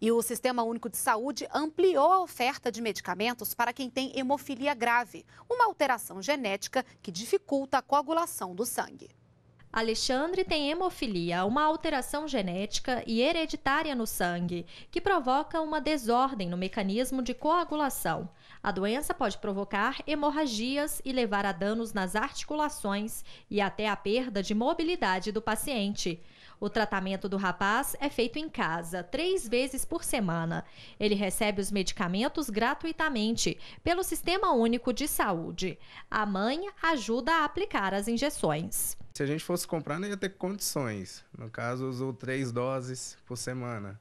E o Sistema Único de Saúde ampliou a oferta de medicamentos para quem tem hemofilia grave, uma alteração genética que dificulta a coagulação do sangue. Alexandre tem hemofilia, uma alteração genética e hereditária no sangue, que provoca uma desordem no mecanismo de coagulação. A doença pode provocar hemorragias e levar a danos nas articulações e até a perda de mobilidade do paciente. O tratamento do rapaz é feito em casa, três vezes por semana. Ele recebe os medicamentos gratuitamente pelo Sistema Único de Saúde. A mãe ajuda a aplicar as injeções. Se a gente fosse comprar, não ia ter condições. No caso, usou três doses por semana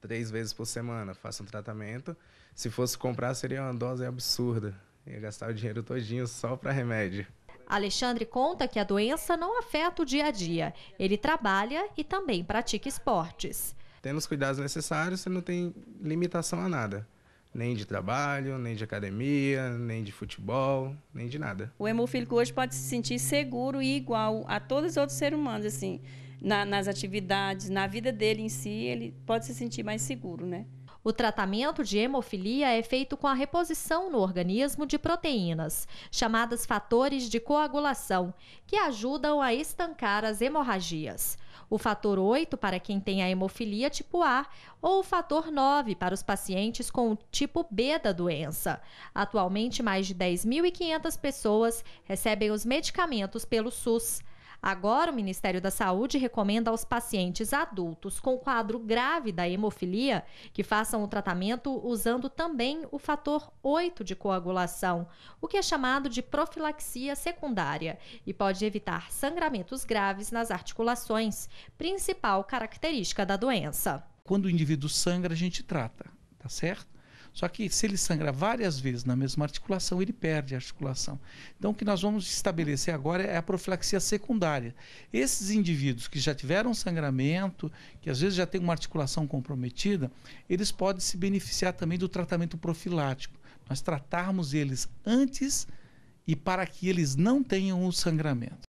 três vezes por semana, faço um tratamento. Se fosse comprar, seria uma dose absurda. Ia gastar o dinheiro todinho só para remédio. Alexandre conta que a doença não afeta o dia a dia. Ele trabalha e também pratica esportes. Tendo os cuidados necessários, você não tem limitação a nada nem de trabalho, nem de academia, nem de futebol, nem de nada. O hemofílico hoje pode se sentir seguro e igual a todos os outros seres humanos, assim, na, nas atividades, na vida dele em si, ele pode se sentir mais seguro, né? O tratamento de hemofilia é feito com a reposição no organismo de proteínas, chamadas fatores de coagulação, que ajudam a estancar as hemorragias. O fator 8 para quem tem a hemofilia tipo A ou o fator 9 para os pacientes com o tipo B da doença. Atualmente, mais de 10.500 pessoas recebem os medicamentos pelo SUS. Agora, o Ministério da Saúde recomenda aos pacientes adultos com quadro grave da hemofilia que façam o tratamento usando também o fator 8 de coagulação, o que é chamado de profilaxia secundária e pode evitar sangramentos graves nas articulações, principal característica da doença. Quando o indivíduo sangra, a gente trata, tá certo? Só que se ele sangra várias vezes na mesma articulação, ele perde a articulação. Então, o que nós vamos estabelecer agora é a profilaxia secundária. Esses indivíduos que já tiveram sangramento, que às vezes já têm uma articulação comprometida, eles podem se beneficiar também do tratamento profilático. Nós tratarmos eles antes e para que eles não tenham o sangramento.